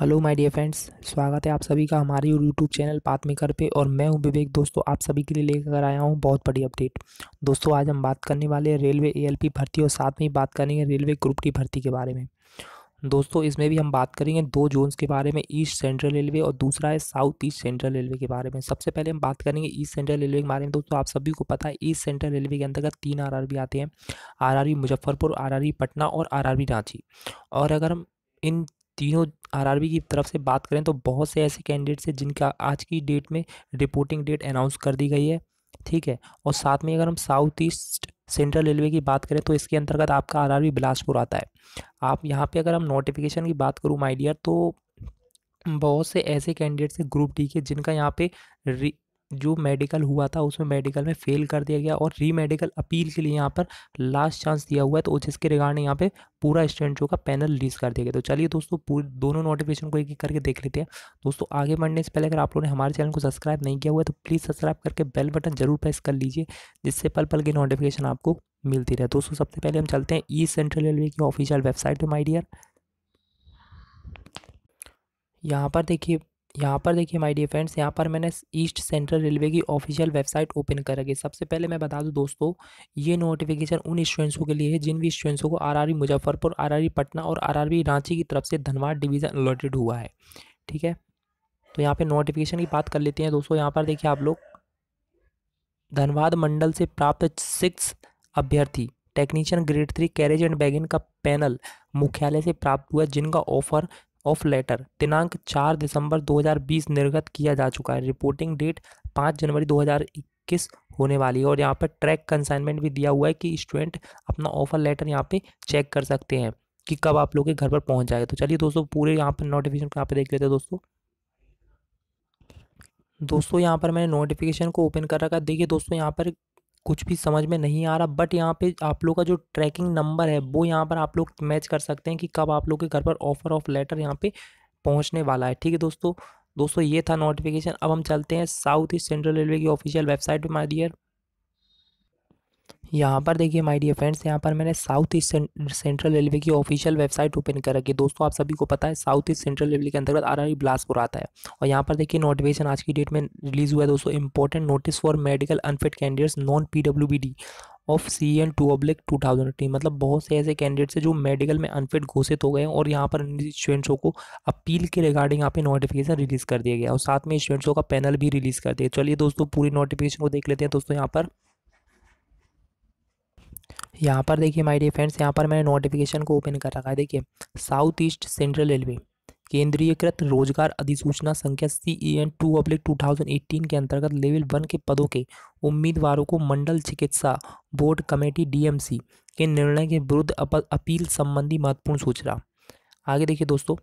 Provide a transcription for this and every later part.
hello my dear friends स्वागत है आप सभी का हमारे यूट्यूब चैनल पाथ पे और मैं हूं विवेक दोस्तों आप सभी के लिए लेकर आया हूं बहुत बड़ी अपडेट दोस्तों आज हम बात करने वाले हैं रेलवे एएलपी भर्ती और साथ में ही बात करेंगे रेलवे ग्रुप डी भर्ती के बारे में दोस्तों इसमें भी हम बात करेंगे दो जोन्स के बारे में ईस्ट सेंट्रल रेलवे और दूसरा है साउथ ईस्ट सेंट्रल रेलवे के बारे में सबसे पहले हम बात करेंगे ईस्ट सेंट्रल रेलवे के बारे में दोस्तों आप सभी को पता है ईस्ट सेंट्रल रेलवे के अंतर्गत तीन आर आते हैं आर मुजफ्फरपुर आर पटना और आरआरबी रांची और अगर हम इन तीनों आरआरबी की तरफ से बात करें तो बहुत से ऐसे कैंडिडेट्स हैं जिनका आज की डेट में रिपोर्टिंग डेट अनाउंस कर दी गई है ठीक है और साथ में अगर हम साउथ ईस्ट सेंट्रल रेलवे की बात करें तो इसके अंतर्गत आपका आरआरबी बिलासपुर आता है आप यहाँ पे अगर हम नोटिफिकेशन की बात करूँ माइडियर तो बहुत से ऐसे कैंडिडेट्स हैं ग्रुप डी के जिनका यहाँ पे जो मेडिकल हुआ था उसमें मेडिकल में फेल कर दिया गया और री मेडिकल अपील के लिए यहाँ पर लास्ट चांस दिया हुआ है तो जिसके रिगार्डिंग यहाँ पे पूरा स्टूडेंट जो का पैनल रिलीज कर दिया गया तो चलिए दोस्तों पूरी दोनों नोटिफिकेशन को एक एक करके देख लेते हैं दोस्तों आगे बढ़ने से पहले अगर आप लोगों ने हमारे चैनल को सब्सक्राइब नहीं किया हुआ है तो प्लीज़ सब्सक्राइब करके बेल बटन जरूर प्रेस कर लीजिए जिससे पल पल की नोटिफिकेशन आपको मिलती रहे दोस्तों सबसे पहले हम चलते हैं ई सेंट्रल रेलवे की ऑफिशियल वेबसाइट पर माई डियर यहाँ पर देखिए यहाँ पर देखिए माय डियर फ्रेंड्स यहाँ पर मैंने ईस्ट सेंट्रल रेलवे की ऑफिशियल वेबसाइट ओपन कर रखी सबसे पहले मैं बता दूं दोस्तों ये नोटिफिकेशन उन स्टूडेंट्सों के लिए है जिन भी स्टूडेंट्सों को आरआरबी मुजफ्फरपुर आरआरबी पटना और आरआरबी रांची की तरफ से धनबाद डिवीज़न अलॉटेड हुआ है ठीक है तो यहाँ पर नोटिफिकेशन की बात कर लेते हैं दोस्तों यहाँ पर देखिए आप लोग धनबाद मंडल से प्राप्त सिक्स अभ्यर्थी technician grade three carriage and wagon का पैनल मुख्यालय से प्राप्त हुआ जिनका ऑफर ऑफ लेटर दिनांक चार दिसंबर 2020 निर्गत किया जा चुका है रिपोर्टिंग डेट पाँच जनवरी 2021 होने वाली है और यहाँ पर ट्रैक कंसाइनमेंट भी दिया हुआ है कि स्टूडेंट अपना ऑफर लेटर यहाँ पे चेक कर सकते हैं कि कब आप लोग के घर पर पहुँच जाएगा तो चलिए दोस्तों पूरे यहाँ पर नोटिफिकेशन यहाँ पे देख लेते हैं दोस्तों दोस्तों यहाँ पर मैंने नोटिफिकेशन को ओपन कर रखा है देखिए दोस्तों यहाँ पर कुछ भी समझ में नहीं आ रहा बट यहाँ पे आप लोग का जो ट्रैकिंग नंबर है वो यहाँ पर आप लोग मैच कर सकते हैं कि कब आप लोग के घर पर ऑफर ऑफ लेटर यहाँ पे पहुँचने वाला है ठीक है दोस्तों दोस्तों ये था नोटिफिकेशन अब हम चलते हैं साउथ ईस्ट सेंट्रल रेलवे की ऑफिशियल वेबसाइट पर माई डियर यहाँ पर देखिए माय डियर फ्रेंड्स यहाँ पर मैंने साउथ ईस्ट सेंट्रल रेलवे की ऑफिशियल वेबसाइट ओपन कर रखी है दोस्तों आप सभी को पता है साउथ ईस्ट सेंट्रल रेलवे के अंतर्गत आर बिलासपुर आता है और यहाँ पर देखिए नोटिफिकेशन आज की डेट में रिलीज हुआ है दोस्तों important notice for medical unfit candidates नॉन पी ऑफ C N two oblique two thousand eighteen मतलब बहुत से ऐसे कैंडिडेट्स हैं जो मेडिकल में अनफिट घोषित हो गए हैं और यहाँ पर स्टूडेंट्सों को अपील के रिगार्डिंग यहाँ पे नोटिफिकेशन रिलीज़ कर दिया गया और साथ में स्टूडेंट्सों का पैनल भी रिलीज़ कर दिया चलिए दोस्तों पूरी नोटिफिकेशन को देख लेते हैं दोस्तों यहाँ पर यहाँ पर देखिए माय डियर फ्रेंड्स यहाँ पर मैंने नोटिफिकेशन को ओपन कर रखा है देखिए साउथ ईस्ट सेंट्रल रेलवे केंद्रीयकृत रोजगार अधिसूचना संख्या C E N two oblique two thousand eighteen के अंतर्गत लेवल वन के पदों के उम्मीदवारों को मंडल चिकित्सा बोर्ड कमेटी डीएमसी के निर्णय के विरुद्ध अपील संबंधी महत्वपूर्ण सूचना आगे देखिए दोस्तों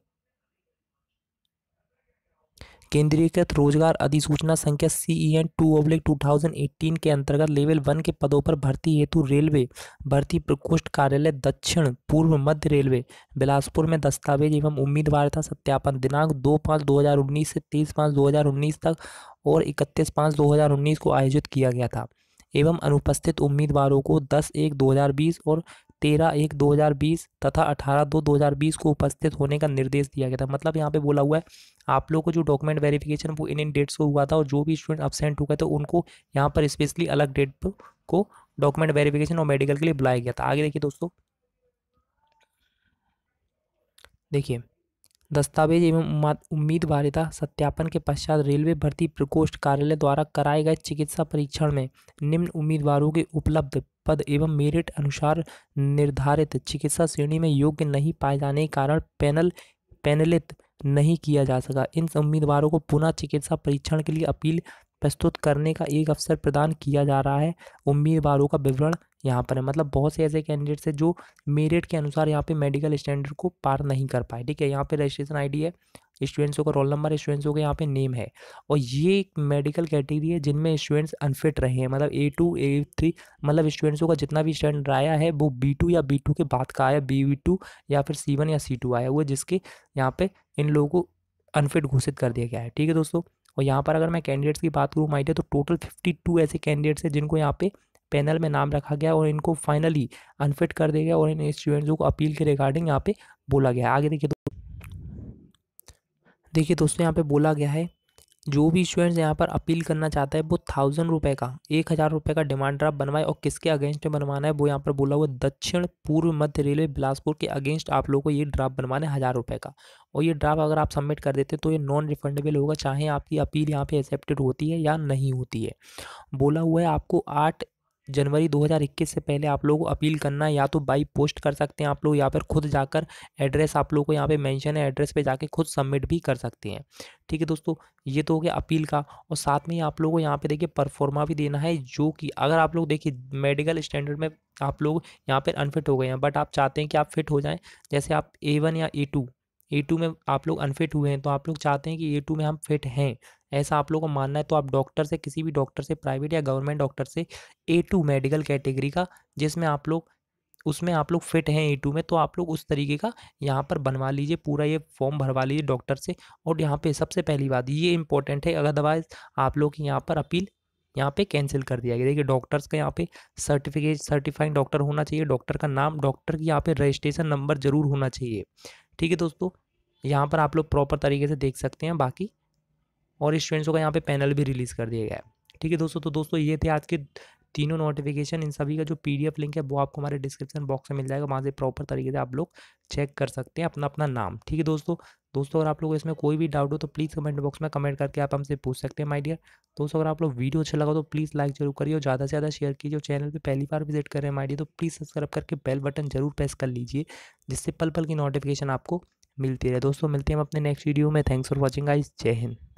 केंद्रीयकृत रोजगार अधिसूचना संख्या C E N two oblique two thousand eighteen के अंतर्गत लेवल वन के पदों पर भर्ती हेतु रेलवे भर्ती प्रकोष्ठ कार्यालय दक्षिण पूर्व मध्य रेलवे बिलासपुर में दस्तावेज एवं उम्मीदवार सत्यापन दिनांक दो पाँच दो हज़ार उन्नीस से तेईस पाँच दो हज़ार उन्नीस तक और इकतीस पाँच दो हज़ार उन्नीस को आयोजित किया गया था एवं अनुपस्थित उम्मीदवारों को दस एक बीस और तेरह एक बीस तथा अठारह दो हजार बीस को उपस्थित होने का निर्देश दिया गया था मतलब यहाँ पे बोला हुआ है आप लोग को जो डॉक्यूमेंट वेरिफिकेशन वो इन इन डेट्स को हुआ था और जो भी स्टूडेंट अपसेंट हुए थे उनको यहाँ पर स्पेशली अलग डेट को डॉक्यूमेंट वेरीफिकेशन और मेडिकल के लिए बुलाया गया था आगे देखिए दोस्तों देखिए दस्तावेज एवं उम्मीदवारिता सत्यापन के पश्चात रेलवे भर्ती प्रकोष्ठ कार्यालय द्वारा कराए गए चिकित्सा परीक्षण में निम्न उम्मीदवारों के उपलब्ध पद एवं मेरिट अनुसार निर्धारित चिकित्सा श्रेणी में योग्य नहीं पाए जाने के कारण पैनल पैनलित नहीं किया जा सका इन उम्मीदवारों को पुनः चिकित्सा परीक्षण के लिए अपील प्रस्तुत करने का एक अवसर प्रदान किया जा रहा है उम्मीदवारों का विवरण यहाँ पर है मतलब बहुत से ऐसे कैंडिडेट्स हैं जो मेरिट के अनुसार यहाँ पे मेडिकल स्टैंडर्ड को पार नहीं कर पाए ठीक है यहाँ पे रजिस्ट्रेशन आईडी है स्टूडेंट्सों का रोल नंबर स्टूडेंट्सों का यहाँ पे नेम है और ये एक मेडिकल कैटेगरी है जिनमें स्टूडेंट्स अनफिट रहे हैं मतलब ए टू ए थ्री मतलब स्टूडेंट्सों का जितना भी स्टैंडर्ड आया है वो बी टू या बी टू के बाद का आया बी वी टू या फिर सी वन या सी टू आया हुआ जिसके यहाँ पे इन लोगों को अनफिट घोषित कर दिया गया है ठीक है दोस्तों और यहाँ पर अगर मैं कैंडिडेट्स की बात करूँ माइडिया तो टोटल फिफ्टी टू ऐसे कैंडिडेट्स हैं जिनको यहाँ पे पैनल में नाम रखा गया और इनको फाइनली अनफिट कर दिया गया और इन स्टूडेंट्स को अपील के रिगार्डिंग यहाँ पे बोला गया आगे देखिए देखिए दोस्तों यहाँ पे बोला गया है जो भी स्टूडेंट्स यहाँ पर अपील करना चाहता है वो थाउजेंड रुपये का एक हज़ार रुपये का डिमांड ड्राफ्ट बनवाए और किसके अगेंस्ट बनवाना है वो यहाँ पर बोला हुआ दक्षिण पूर्व मध्य रेलवे बिलासपुर के अगेंस्ट आप लोगों को ये ड्राफ्ट बनवाना है हज़ार रुपये का और ये ड्राफ्ट अगर आप सबमिट कर देते तो ये नॉन रिफंडेबल होगा चाहे आपकी अपील यहाँ पर एक्सेप्टेड होती है या नहीं होती है बोला हुआ है आपको आठ जनवरी 2021 से पहले आप लोग अपील करना या तो बाई पोस्ट कर सकते हैं आप लोग या फिर खुद जाकर एड्रेस आप लोग को यहाँ पे मेंशन है एड्रेस पे जाके खुद सबमिट भी कर सकते हैं ठीक है दोस्तों ये तो हो गया अपील का और साथ में ही आप लोगों को यहाँ पे देखिए परफॉर्मा भी देना है जो कि अगर आप लोग देखिए मेडिकल स्टैंडर्ड में आप लोग यहाँ पर अनफिट हो गए हैं बट आप चाहते हैं कि आप फिट हो जाएँ जैसे आप ए या ए ए टू में आप लोग अनफिट हुए हैं तो आप लोग चाहते हैं कि ए टू में हम फिट हैं ऐसा आप लोगों को मानना है तो आप डॉक्टर से किसी भी डॉक्टर से प्राइवेट या गवर्नमेंट डॉक्टर से ए टू मेडिकल कैटेगरी का जिसमें आप लोग उसमें आप लोग फिट हैं ए टू में तो आप लोग उस तरीके का यहाँ पर बनवा लीजिए पूरा ये फॉर्म भरवा लीजिए डॉक्टर से और यहाँ पे सबसे पहली बात ये इंपॉर्टेंट है अदरवाइज़ आप लोग की यहाँ पर अपील यहाँ पे कैंसिल कर दिया गया देखिए डॉक्टर्स का यहाँ पे सर्टिफिकेट सर्टिफाइंग डॉक्टर होना चाहिए डॉक्टर का नाम डॉक्टर की यहाँ पे रजिस्ट्रेशन नंबर ज़रूर होना चाहिए ठीक है दोस्तों यहाँ पर आप लोग प्रॉपर तरीके से देख सकते हैं बाकी और स्टूडेंट्स का यहाँ पे पैनल भी रिलीज़ कर दिया गया है ठीक है दोस्तों तो दोस्तों ये थे आज के तीनों नोटिफिकेशन इन सभी का जो पीडीएफ लिंक है वो आपको हमारे डिस्क्रिप्शन बॉक्स में मिल जाएगा वहाँ से प्रॉपर तरीके से आप लोग चेक कर सकते हैं अपना अपना नाम ठीक है दोस्तों दोस्तों अगर आप लोग इसमें कोई भी डाउट हो तो प्लीज़ कमेंट बॉक्स में कमेंट करके आप हमसे पूछ सकते हैं माइडियर डियर दोस्तों अगर आप लोग वीडियो अच्छा लगा तो प्लीज़ लाइक जरूर करिए और ज़्यादा से ज़्यादा शेयर कीजिए चैनल पर पहली बार विजिट कर रहे हैं माइडियर डियर तो प्लीज़ सब्सक्राइब करके बेल बटन जरूर प्रेस कर लीजिए जिससे पल पल की नोटिफिकेशन आपको मिलती रहे दोस्तों मिलते हैं हम अपने नेक्स्ट वीडियो में थैंक्स फॉर वॉचिंग आइज जय हिंद